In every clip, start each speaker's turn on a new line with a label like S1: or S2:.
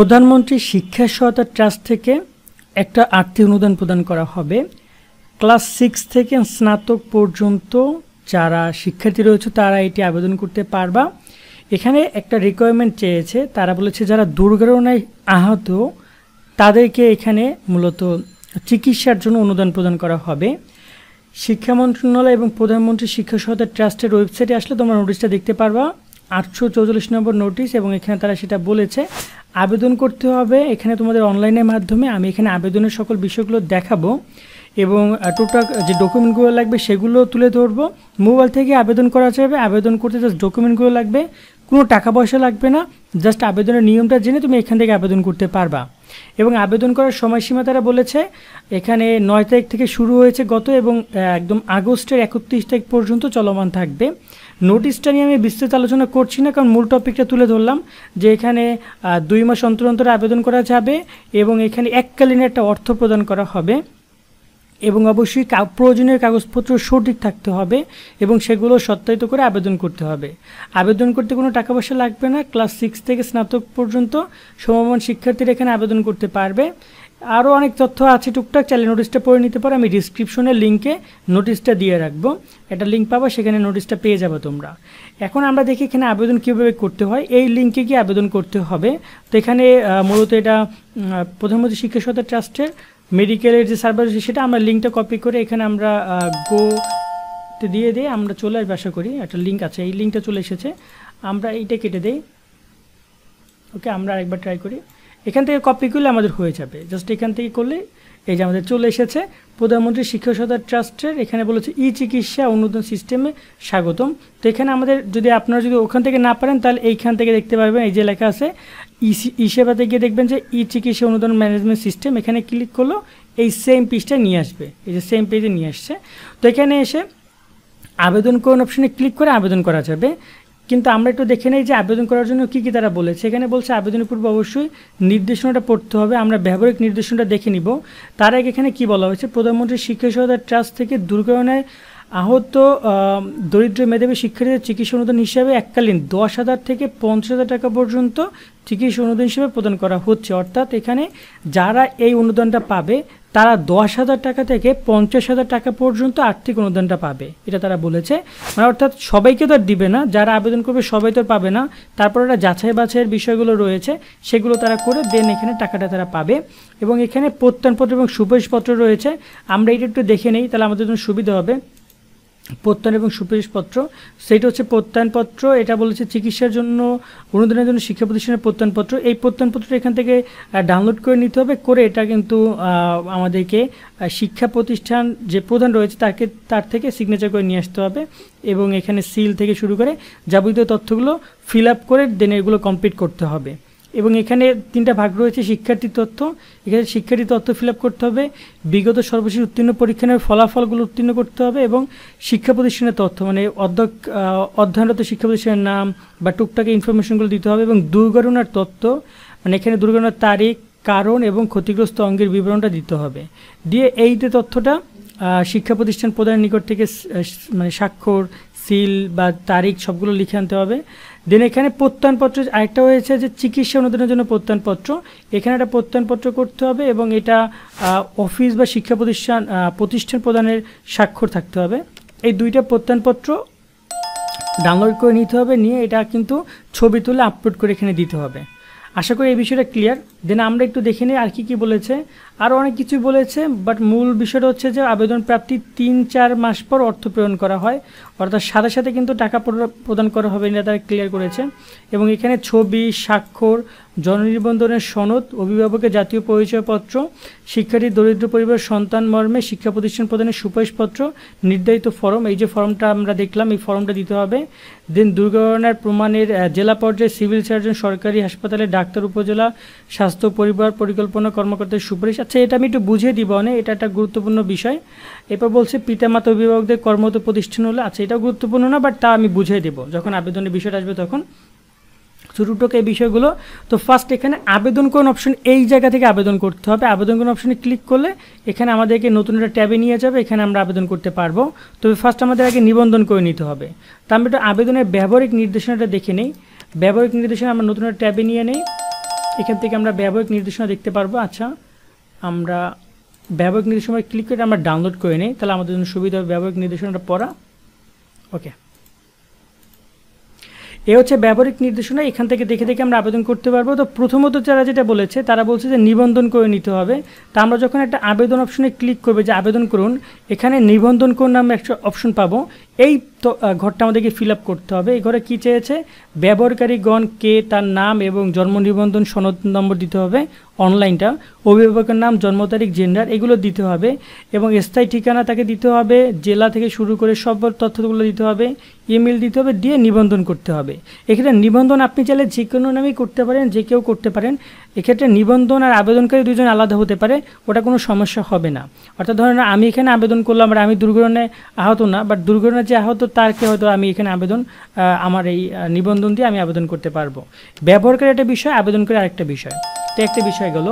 S1: প্রধানমন্ত্রী শিক্ষা সহায়তা ট্রাস্ট থেকে একটা আর্থিক অনুদান প্রদান করা হবে ক্লাস সিক্স থেকে স্নাতক পর্যন্ত যারা শিক্ষার্থী রয়েছে তারা এটি আবেদন করতে পারবা এখানে একটা রিকোয়ারমেন্ট চেয়েছে তারা বলেছে যারা দুর্ঘটনায় আহত তাদেরকে এখানে মূলত চিকিৎসার জন্য অনুদান প্রদান করা হবে শিক্ষা মন্ত্রণালয় এবং প্রধানমন্ত্রী শিক্ষা সহায়তা ট্রাস্টের ওয়েবসাইটে আসলে তোমরা নোটিশটা দেখতে পারবা আটশো চৌচল্লিশ নম্বর নোটিশ এবং এখানে তারা সেটা বলেছে আবেদন করতে হবে এখানে তোমাদের অনলাইনের মাধ্যমে আমি এখানে আবেদনের সকল বিষয়গুলো দেখাবো এবং টোটাল যে ডকুমেন্টগুলো লাগবে সেগুলো তুলে ধরবো মোবাইল থেকে আবেদন করা যাবে আবেদন করতে জাস্ট ডকুমেন্টগুলো লাগবে কোনো টাকা পয়সা লাগবে না জাস্ট আবেদনের নিয়মটা জেনে তুমি এখান থেকে আবেদন করতে পারবা এবং আবেদন করার সময়সীমা তারা বলেছে এখানে নয় তারিখ থেকে শুরু হয়েছে গত এবং একদম আগস্টের একত্রিশ তারিখ পর্যন্ত চলমান থাকবে নোটিশটা নিয়ে আমি বিস্তৃত আলোচনা করছি না কারণ মূল টপিকটা তুলে ধরলাম যে এখানে দুই মাস অন্তর অন্তর আবেদন করা যাবে এবং এখানে এককালীন একটা অর্থ প্রদান করা হবে এবং অবশ্যই প্রয়োজনের কাগজপত্র সঠিক থাকতে হবে এবং সেগুলো সত্যায়িত করে আবেদন করতে হবে আবেদন করতে কোনো টাকা পয়সা লাগবে না ক্লাস সিক্স থেকে স্নাতক পর্যন্ত সমমান শিক্ষার্থীরা এখানে আবেদন করতে পারবে আরও অনেক তথ্য আছে টুকটাক চাইলে নোটিশটা পড়ে নিতে পারো আমি ডিসক্রিপশনের লিঙ্কে নোটিশটা দিয়ে রাখবো একটা লিঙ্ক পাবো সেখানে নোটিশটা পেয়ে যাবে তোমরা এখন আমরা দেখি এখানে আবেদন কীভাবে করতে হয় এই লিঙ্কে গিয়ে আবেদন করতে হবে তো এখানে মূলত এটা প্রধানমন্ত্রী শিক্ষা সত্তা ট্রাস্টের মেডিকেলের যে সার্ভার সেটা আমরা লিঙ্কটা কপি করে এখানে আমরা গো দিয়ে দিয়ে আমরা চলে আসবে আশা করি একটা লিঙ্ক আছে এই লিঙ্কটা চলে এসেছে আমরা এইটা কেটে দেই ওকে আমরা আরেকবার ট্রাই করি এখান থেকে কপি করলে আমাদের হয়ে যাবে জাস্ট এখান থেকে করলে এই যে আমাদের চলে এসেছে প্রধানমন্ত্রী শিক্ষক সদার ট্রাস্টের এখানে বলেছে ই চিকিৎসা অনুদান সিস্টেমে স্বাগতম তো এখানে আমাদের যদি আপনারা যদি ওখান থেকে না পারেন তাহলে এইখান থেকে দেখতে পারবেন এই যে লেখা আছে ইসি সেবাতে গিয়ে দেখবেন যে ই চিকিৎসা অনুদান ম্যানেজমেন্ট সিস্টেম এখানে ক্লিক করলো এই সেম পেজটা নিয়ে আসবে এই যে সেম পেজে নিয়ে আসছে তো এখানে এসে আবেদন কোন অপশনে ক্লিক করে আবেদন করা যাবে কিন্তু আমরা একটু দেখে নেই যে আবেদন করার জন্য কি কি তারা বলেছে এখানে বলছে আবেদনের পূর্বে অবশ্যই নির্দেশনাটা পড়তে হবে আমরা ব্যবহারিক নির্দেশনাটা দেখে নিব তার আগে এখানে কি বলা হয়েছে প্রধানমন্ত্রী শিক্ষা সহায়তা ট্রাস্ট থেকে দুর্ঘটনায় আহত দরিদ্র মেধাবী শিক্ষার্থীদের চিকিৎসা অনুদান হিসাবে এককালীন দশ হাজার থেকে পঞ্চাশ হাজার টাকা পর্যন্ত চিকিৎসা অনুদান হিসেবে প্রদান করা হচ্ছে অর্থাৎ এখানে যারা এই অনুদানটা পাবে তারা দশ হাজার টাকা থেকে পঞ্চাশ হাজার টাকা পর্যন্ত আর্থিক অনুদানটা পাবে এটা তারা বলেছে মানে অর্থাৎ সবাইকে তো আর দিবে না যারা আবেদন করবে সবাই তো পাবে না তারপর একটা যাচাই বাছাইয়ের বিষয়গুলো রয়েছে সেগুলো তারা করে দেন এখানে টাকাটা তারা পাবে এবং এখানে প্রত্যানপত্র এবং সুপারিশপত্র রয়েছে আমরা এটা একটু দেখে নেই তাহলে আমাদের জন্য সুবিধা হবে প্রত্যয়ন এবং সুপারিশপত্র সেটা হচ্ছে প্রত্যয়নপত্র এটা বলেছে চিকিৎসার জন্য অনুদানের জন্য শিক্ষা প্রতিষ্ঠানের প্রত্যয়নপত্র এই প্রত্যয়নপত্রটা এখান থেকে ডাউনলোড করে নিতে হবে করে এটা কিন্তু আমাদেরকে শিক্ষা প্রতিষ্ঠান যে প্রধান রয়েছে তাকে তার থেকে সিগনেচার করে নিয়ে আসতে হবে এবং এখানে সিল থেকে শুরু করে যাবতীয় তথ্যগুলো ফিল আপ করে দেন এগুলো কমপ্লিট করতে হবে এবং এখানে তিনটা ভাগ রয়েছে শিক্ষার্থী তথ্য এখানে শিক্ষার্থী তথ্য ফিল করতে হবে বিগত সর্বশেষ উত্তীর্ণ পরীক্ষার ফলাফলগুলো উত্তীর্ণ করতে হবে এবং শিক্ষা প্রতিষ্ঠানের তথ্য মানে অধ্যক্ষ অধ্যয়নরত শিক্ষা প্রতিষ্ঠানের নাম বা টুকটাকে ইনফরমেশনগুলো দিতে হবে এবং দুর্ঘটনার তথ্য মানে এখানে দুর্ঘটনার তারিখ কারণ এবং ক্ষতিগ্রস্ত অঙ্গের বিবরণটা দিতে হবে দিয়ে এই যে তথ্যটা শিক্ষা প্রতিষ্ঠান প্রধানের নিকট থেকে মানে স্বাক্ষর সিল বা তারিখ সবগুলো লিখে আনতে হবে দেন এখানে প্রত্যয়নপত্র আরেকটা হয়েছে যে চিকিৎসা অনুদানের জন্য প্রত্যয়নপত্র এখানে একটা প্রত্যয়নপত্র করতে হবে এবং এটা অফিস বা শিক্ষা প্রতিষ্ঠান প্রতিষ্ঠান প্রদানের স্বাক্ষর থাকতে হবে এই দুইটা প্রত্যয়নপত্র ডাউনলোড করে নিতে হবে নিয়ে এটা কিন্তু ছবি তুলে আপলোড করে এখানে দিতে হবে আশা করি এই বিষয়টা ক্লিয়ার দেন আমরা একটু দেখে নিই আর কি কি বলেছে আরও অনেক কিছু বলেছে বাট মূল বিষয়টা হচ্ছে যে আবেদন প্রাপ্তি তিন চার মাস পর অর্থ প্রেরণ করা হয় অর্থাৎ সাথে সাথে কিন্তু টাকা প্রদান করা হবে এটা তারা ক্লিয়ার করেছে এবং এখানে ছবি স্বাক্ষর জননিবন্ধনের সনদ অভিভাবকের জাতীয় পরিচয়পত্র শিক্ষার্থীর দরিদ্র পরিবার সন্তান মর্মে শিক্ষা প্রতিষ্ঠান প্রদানের সুপারিশপত্র নির্ধারিত ফর্ম এই যে ফর্মটা আমরা দেখলাম এই ফর্মটা দিতে হবে দেন দুর্ঘটনার প্রমাণের জেলা পর্যায়ে সিভিল সার্জন সরকারি হাসপাতালে ডাক্তার উপজেলা স্বাস্থ্য পরিবার পরিকল্পনা কর্মকর্তার সুপারিশ আচ্ছা এটা আমি একটু বুঝিয়ে দিব অনেক এটা একটা গুরুত্বপূর্ণ বিষয় এরপর বলছে পিতামাতা অভিভাবকদের কর্মরত প্রতিষ্ঠান হলে আচ্ছা এটা গুরুত্বপূর্ণ না বাট তা আমি বুঝিয়ে দেবো যখন আবেদনের বিষয়টা আসবে তখন দুটোকে এই বিষয়গুলো তো ফার্স্ট এখানে আবেদন কোন অপশন এই জায়গা থেকে আবেদন করতে হবে আবেদন কোন অপশনে ক্লিক করলে এখানে আমাদেরকে নতুন একটা ট্যাবে নিয়ে যাবে এখানে আমরা আবেদন করতে পারবো তবে ফার্স্ট আমাদের আগে নিবন্ধন করে নিতে হবে তা আমরা একটু আবেদনের ব্যবহারিক নির্দেশনাটা দেখে নিই ব্যবহারিক নির্দেশনা আমরা নতুন একটা ট্যাবে নিয়ে নিই এখান থেকে আমরা ব্যবহারিক নির্দেশনা দেখতে পারবো আচ্ছা আমরা ব্যবহারিক নির্দেশনা ক্লিক করে আমরা ডাউনলোড করে নিই তাহলে আমাদের জন্য সুবিধা হবে ব্যবহারিক নির্দেশনাটা পড়া ওকে এ হচ্ছে ব্যবহারিক নির্দেশনা এখান থেকে দেখে দেখে আমরা আবেদন করতে পারবো তো প্রথমত যারা যেটা বলেছে তারা বলছে যে নিবন্ধন করে নিতে হবে তা আমরা যখন একটা আবেদন অপশনে ক্লিক করবে যে আবেদন করুন এখানে নিবন্ধন করুন নামে একটা অপশন পাবো এই তো ঘরটা আমাদেরকে ফিল আপ করতে হবে এই ঘরে কী চেয়েছে ব্যবহারকারীগণ কে তার নাম এবং জন্ম নিবন্ধন সনদ নম্বর দিতে হবে অনলাইনটা অভিভাবকের নাম জন্ম তারিখ জেন্ডার এগুলো দিতে হবে এবং স্থায়ী ঠিকানা তাকে দিতে হবে জেলা থেকে শুরু করে সব তথ্যগুলো দিতে হবে ইমেল দিতে হবে দিয়ে নিবন্ধন করতে হবে এক্ষেত্রে নিবন্ধন আপনি চাইলে যে কোনো নামেই করতে পারেন যে কেউ করতে পারেন এক্ষেত্রে নিবন্ধন আর আবেদনকারী দুজন আলাদা হতে পারে ওটা কোনো সমস্যা হবে না অর্থাৎ ধরেন আমি এখানে আবেদন করলাম আর আমি দুর্ঘটনায় আহত না বাট দুর্ঘটনায় যে আহত তারকে হয়তো আমি এখানে আবেদন আমার এই নিবন্ধন দিয়ে আমি আবেদন করতে পারবো ব্যবহারকারী একটা বিষয় আবেদনকারী আরেকটা বিষয় তো একটা বিষয় গেল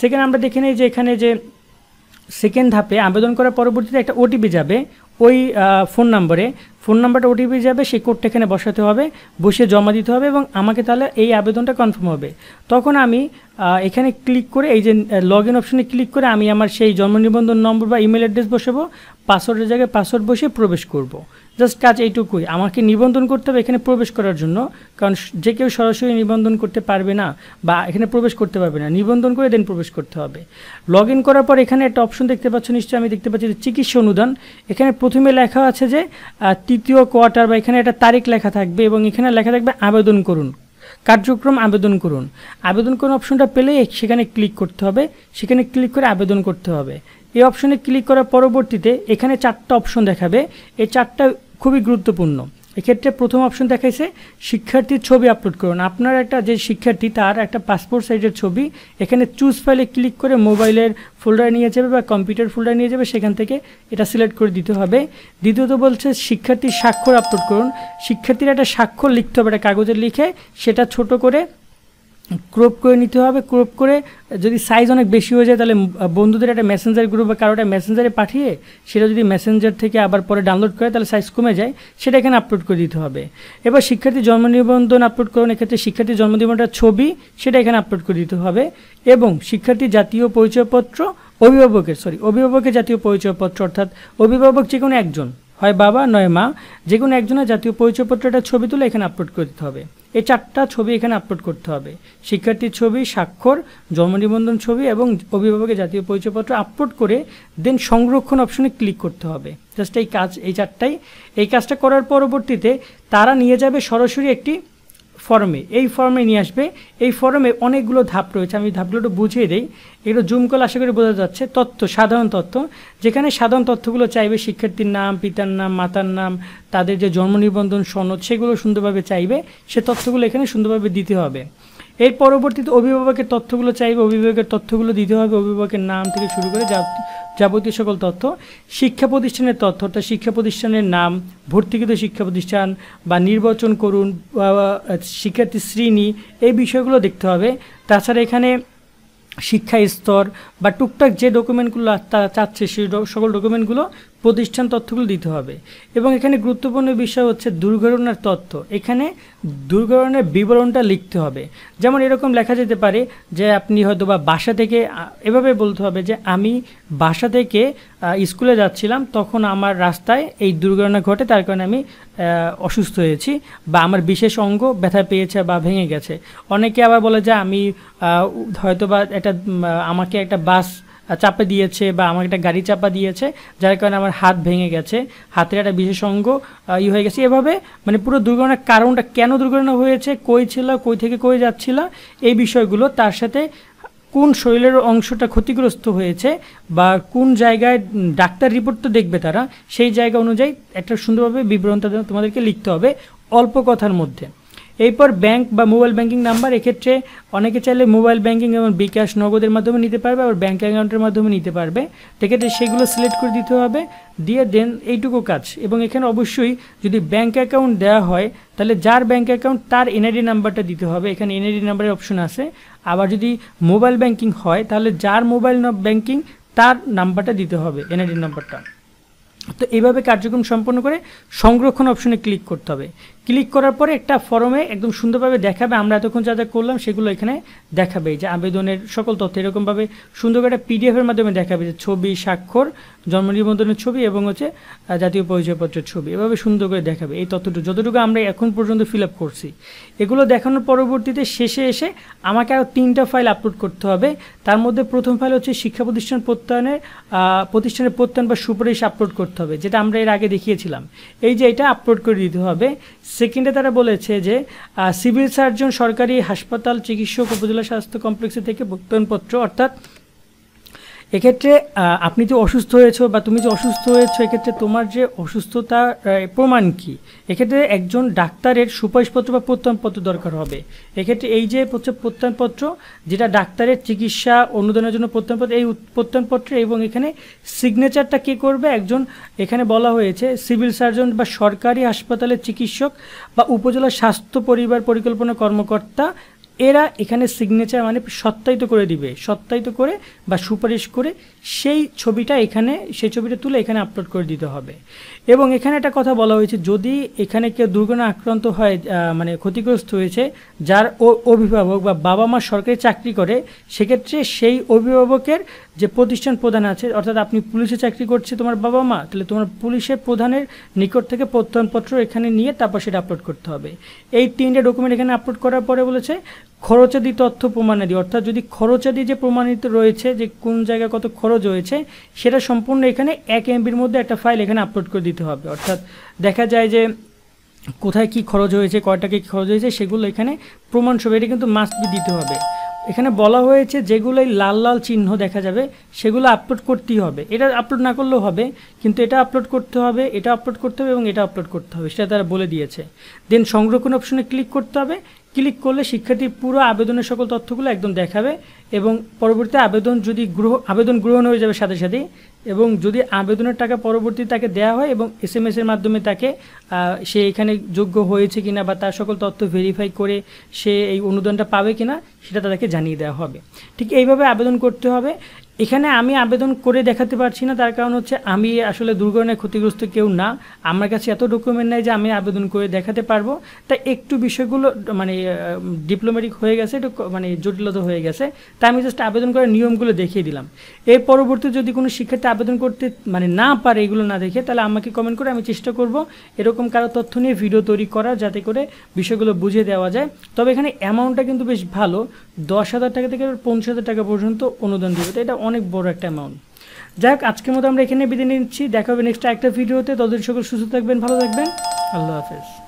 S1: সেকেন্ড আমরা দেখে নিই যে এখানে যে সেকেন্ড ধাপে আবেদন করার পরবর্তীতে একটা ওটিপি যাবে ওই ফোন নাম্বারে ফোন নাম্বারটা ওটিপি যাবে সেই কোডটা এখানে বসাতে হবে বসে জমা দিতে হবে এবং আমাকে তাহলে এই আবেদনটা কনফার্ম হবে তখন আমি এখানে ক্লিক করে এই যে লগ ইন অপশনে ক্লিক করে আমি আমার সেই জন্ম নিবন্ধন নম্বর বা ইমেল অ্যাড্রেস বসাবো পাসওয়ার্ডের জায়গায় পাসওয়ার্ড বসিয়ে প্রবেশ করব জাস্ট কাজ এইটুকুই আমাকে নিবন্ধন করতে হবে এখানে প্রবেশ করার জন্য কারণ যে কেউ সরাসরি নিবন্ধন করতে পারবে না বা এখানে প্রবেশ করতে পারবে না নিবন্ধন করে দেন প্রবেশ করতে হবে লগ ইন করার পর এখানে একটা অপশন দেখতে পাচ্ছ নিশ্চয়ই আমি দেখতে পাচ্ছি চিকিৎসা অনুদান এখানে প্রথমে লেখা আছে যে তৃতীয় কোয়ার্টার বা এখানে একটা তারিখ লেখা থাকবে এবং এখানে লেখা থাকবে আবেদন করুন কার্যক্রম আবেদন করুন আবেদন করুন অপশনটা পেলে সেখানে ক্লিক করতে হবে সেখানে ক্লিক করে আবেদন করতে হবে এই অপশনে ক্লিক করার পরবর্তীতে এখানে চারটা অপশন দেখাবে এই চারটা খুবই গুরুত্বপূর্ণ এক্ষেত্রে প্রথম অপশন দেখাইছে শিক্ষার্থীর ছবি আপলোড করুন আপনার একটা যে শিক্ষার্থী তার একটা পাসপোর্ট সাইজের ছবি এখানে চুজ ফাইলে ক্লিক করে মোবাইলের ফোল্ডার নিয়ে যাবে বা কম্পিউটার ফোল্ডার নিয়ে যাবে সেখান থেকে এটা সিলেক্ট করে দিতে হবে দ্বিতীয়ত বলছে শিক্ষার্থীর স্বাক্ষর আপলোড করুন শিক্ষার্থীর একটা স্বাক্ষর লিখতে হবে একটা কাগজে লিখে সেটা ছোট করে ক্রপ করে নিতে হবে ক্রপ করে যদি সাইজ অনেক বেশি হয়ে যায় তাহলে বন্ধুদের একটা মেসেঞ্জার গ্রুপ বা কারোটা মেসেঞ্জারে পাঠিয়ে সেটা যদি মেসেঞ্জার থেকে আবার পরে ডাউনলোড করে তাহলে সাইজ কমে যায় সেটা এখানে আপলোড করে দিতে হবে এবার শিক্ষার্থী জন্ম নিবন্ধন আপলোড করুন এক্ষেত্রে শিক্ষার্থী জন্ম নিবন্ধনের ছবি সেটা এখানে আপলোড করে দিতে হবে এবং শিক্ষার্থী জাতীয় পরিচয়পত্র অভিভাবকের সরি অভিভাবকের জাতীয় পরিচয়পত্র অর্থাৎ অভিভাবক যে কোনো একজন হয় বাবা নয় মা যে কোনো একজনের জাতীয় পরিচয়পত্রটা ছবি তুলে এখানে আপলোড করতে হবে এই চারটা ছবি এখানে আপলোড করতে হবে শিক্ষার্থীর ছবি স্বাক্ষর জন্ম নিবন্ধন ছবি এবং অভিভাবকের জাতীয় পরিচয়পত্র আপলোড করে দেন সংরক্ষণ অপশনে ক্লিক করতে হবে জাস্ট এই কাজ এই চারটাই এই কাজটা করার পরবর্তীতে তারা নিয়ে যাবে সরাসরি একটি ফর্মে এই ফর্মে নিয়ে আসবে এই ফর্মে অনেকগুলো ধাপ রয়েছে আমি ধাপগুলো একটু বুঝিয়ে দিই এগুলো জুম আশা করি বোঝা যাচ্ছে তথ্য সাধারণ তথ্য যেখানে সাধারণ তথ্যগুলো চাইবে শিক্ষার্থীর নাম পিতার নাম মাতার নাম তাদের যে জন্ম নিবন্ধন সনদ সেগুলো সুন্দরভাবে চাইবে সে তথ্যগুলো এখানে সুন্দরভাবে দিতে হবে এর পরবর্তীতে অভিভাবকের তথ্যগুলো চাইবে অভিভাবকের তথ্যগুলো দিতে হবে অভিভাবকের নাম থেকে শুরু করে যাবতীয় সকল তথ্য শিক্ষা প্রতিষ্ঠানের তথ্য অর্থাৎ শিক্ষা প্রতিষ্ঠানের নাম ভর্তিকৃত শিক্ষা প্রতিষ্ঠান বা নির্বাচন করুন শিক্ষার্থী শ্রেণী এই বিষয়গুলো দেখতে হবে তাছাড়া এখানে শিক্ষা স্তর বা টুকটাক যে ডকুমেন্টগুলো চাচ্ছে সেই সকল ডকুমেন্টগুলো প্রতিষ্ঠান তথ্যগুলো দিতে হবে এবং এখানে গুরুত্বপূর্ণ বিষয় হচ্ছে দুর্ঘটনার তথ্য এখানে দুর্ঘটনার বিবরণটা লিখতে হবে যেমন এরকম লেখা যেতে পারে যে আপনি হয়তো বা বাসা থেকে এভাবে বলতে হবে যে আমি বাসা থেকে স্কুলে যাচ্ছিলাম তখন আমার রাস্তায় এই দুর্ঘটনা ঘটে তার কারণে আমি অসুস্থ হয়েছি বা আমার বিশেষ অঙ্গ ব্যথা পেয়েছে বা ভেঙে গেছে অনেকে আবার বলে যে আমি হয়তো বা একটা আমাকে একটা বাস চাপে দিয়েছে বা আমাকে একটা গাড়ি চাপা দিয়েছে যার কারণে আমার হাত ভেঙে গেছে হাতের একটা বিশেষ অঙ্গ ই হয়ে গেছে এভাবে মানে পুরো দুর্ঘটনার কারণটা কেন দুর্ঘটনা হয়েছে কই ছিল কই থেকে কই যাচ্ছিল এই বিষয়গুলো তার সাথে কোন শরীরের অংশটা ক্ষতিগ্রস্ত হয়েছে বা কোন জায়গায় ডাক্তার রিপোর্ট তো দেখবে তারা সেই জায়গা অনুযায়ী একটা সুন্দরভাবে বিবরণ তোমাদেরকে লিখতে হবে অল্প কথার মধ্যে এরপর ব্যাংক বা মোবাইল ব্যাংকিং নাম্বার এক্ষেত্রে অনেকে চাইলে মোবাইল ব্যাংকিং এবং বিকাশ নগদের মাধ্যমে নিতে পারবে আবার ব্যাঙ্ক অ্যাকাউন্টের মাধ্যমে নিতে পারবে সেক্ষেত্রে সেগুলো সিলেক্ট করে দিতে হবে দিয়ে দেন এইটুকু কাজ এবং এখানে অবশ্যই যদি ব্যাঙ্ক অ্যাকাউন্ট দেওয়া হয় তাহলে যার ব্যাঙ্ক অ্যাকাউন্ট তার এনআইডি নাম্বারটা দিতে হবে এখানে এনআইডি নাম্বারের অপশন আছে আবার যদি মোবাইল ব্যাংকিং হয় তাহলে যার মোবাইল ব্যাংকিং তার নাম্বারটা দিতে হবে এনআইডি নাম্বারটা তো এইভাবে কার্যক্রম সম্পন্ন করে সংরক্ষণ অপশনে ক্লিক করতে হবে ক্লিক করার পরে একটা ফর্মে একদম সুন্দরভাবে দেখাবে আমরা এতক্ষণ যা যা করলাম সেগুলো এখানে দেখাবে যে আবেদনের সকল তথ্য এরকমভাবে সুন্দর করে একটা পিডিএফের মাধ্যমে দেখাবে যে ছবি স্বাক্ষর জন্ম নিবন্ধনের ছবি এবং হচ্ছে জাতীয় পরিচয়পত্রের ছবি এভাবে সুন্দর করে দেখাবে এই তথ্যটুকু যতটুকু আমরা এখন পর্যন্ত ফিল আপ করছি এগুলো দেখানোর পরবর্তীতে শেষে এসে আমাকে আরও তিনটা ফাইল আপলোড করতে হবে তার মধ্যে প্রথম ফাইল হচ্ছে শিক্ষা প্রতিষ্ঠান প্রত্যয়নের প্রতিষ্ঠানের প্রত্যয়ন বা সুপারিশ আপলোড করতে হবে যেটা আমরা এর আগে দেখিয়েছিলাম এই যে এটা আপলোড করে দিতে হবে সেকেন্ডে তারা বলেছে যে সিভিল সার্জন সরকারি হাসপাতাল চিকিৎসক উপজেলা স্বাস্থ্য কমপ্লেক্সে থেকে বেতনপত্র অর্থাৎ এক্ষেত্রে আপনি যে অসুস্থ হয়েছো বা তুমি যে অসুস্থ হয়েছো এক্ষেত্রে তোমার যে অসুস্থতা প্রমাণ কি এক্ষেত্রে একজন ডাক্তারের সুপারিশপত্র বা প্রত্যয়নপত্র দরকার হবে এক্ষেত্রে এই যে হচ্ছে প্রত্যয়নপত্র যেটা ডাক্তারের চিকিৎসা অনুদানের জন্য প্রত্যয়নপত্র এই প্রত্যয়নপত্রে এবং এখানে সিগনেচারটা কে করবে একজন এখানে বলা হয়েছে সিভিল সার্জন বা সরকারি হাসপাতালের চিকিৎসক বা উপজেলা স্বাস্থ্য পরিবার পরিকল্পনা কর্মকর্তা এরা এখানে সিগনেচার মানে সত্যায়িত করে দিবে সত্যায়িত করে বা সুপারিশ করে সেই ছবিটা এখানে সেই ছবিটা তুলে এখানে আপলোড করে দিতে হবে এবং এখানে একটা কথা বলা হয়েছে যদি এখানে কেউ দুর্ঘটনা আক্রান্ত হয় মানে ক্ষতিগ্রস্ত হয়েছে যার অভিভাবক বা বাবা মা সরকারি চাকরি করে সেক্ষেত্রে সেই অভিভাবকের যে প্রতিষ্ঠান প্রধান আছে অর্থাৎ আপনি পুলিশে চাকরি করছে তোমার বাবা মা তাহলে তোমার পুলিশের প্রধানের নিকট থেকে প্রত্যয়নপত্র এখানে নিয়ে তারপর সেটা আপলোড করতে হবে এই তিনটে ডকুমেন্ট এখানে আপলোড করার পরে বলেছে খরচাদি তথ্য প্রমাণাদি অর্থাৎ যদি খরচাদি যে প্রমাণিত রয়েছে যে কোন জায়গায় কত খরচ হয়েছে সেটা সম্পূর্ণ এখানে এক এমবির মধ্যে একটা ফাইল এখানে আপলোড করে দিতে হবে অর্থাৎ দেখা যায় যে কোথায় কি খরচ হয়েছে কয়টাকে কী খরচ হয়েছে সেগুলো এখানে প্রমাণ সব এটা কিন্তু মাস্ট বি দিতে হবে এখানে বলা হয়েছে যেগুলোই লাল লাল চিহ্ন দেখা যাবে সেগুলো আপলোড করতেই হবে এটা আপলোড না করলেও হবে কিন্তু এটা আপলোড করতে হবে এটা আপলোড করতে হবে এবং এটা আপলোড করতে হবে সেটা তারা বলে দিয়েছে দেন সংরক্ষণ অপশনে ক্লিক করতে হবে ক্লিক করলে শিক্ষার্থীর পুরো আবেদনের সকল তথ্যগুলো একদম দেখাবে এবং পরবর্তী আবেদন যদি গ্রহ আবেদন গ্রহণ হয়ে যাবে সাথে সাথেই এবং যদি আবেদনের টাকা পরবর্তী তাকে দেওয়া হয় এবং এস এম এসের মাধ্যমে তাকে সে এখানে যোগ্য হয়েছে কিনা বা তার সকল তথ্য ভেরিফাই করে সে এই অনুদানটা পাবে কিনা সেটা তাদেরকে জানিয়ে দেওয়া হবে ঠিক এইভাবে আবেদন করতে হবে এখানে আমি আবেদন করে দেখাতে পারছি না তার কারণ হচ্ছে আমি আসলে দুর্ঘটনায় ক্ষতিগ্রস্ত কেউ না আমার কাছে এত ডকুমেন্ট নেই যে আমি আবেদন করে দেখাতে পারবো তাই একটু বিষয়গুলো মানে ডিপ্লোম্যাটিক হয়ে গেছে একটু মানে জটিলতা হয়ে গেছে তাই আমি জাস্ট আবেদন করার নিয়মগুলো দেখিয়ে দিলাম এর পরবর্তী যদি কোনো শিক্ষার্থী আবেদন করতে মানে না পারে এগুলো না দেখে তাহলে আমাকে কমেন্ট করে আমি চেষ্টা করব এরকম কারো তথ্য নিয়ে ভিডিও তৈরি করা যাতে করে বিষয়গুলো বুঝিয়ে দেওয়া যায় তবে এখানে অ্যামাউন্টটা কিন্তু বেশ ভালো দশ হাজার টাকা থেকে পঞ্চাশ হাজার টাকা পর্যন্ত অনুদান দেবে এটা অনেক বড় একটা অ্যামাউন্ট যাই হোক আজকের মতো আমরা এখানে বিদায় নিচ্ছি দেখা হবে নেক্সট একটা ভিডিওতে ততদিন সকল সুস্থ থাকবেন ভালো থাকবেন আল্লাহ হাফেজ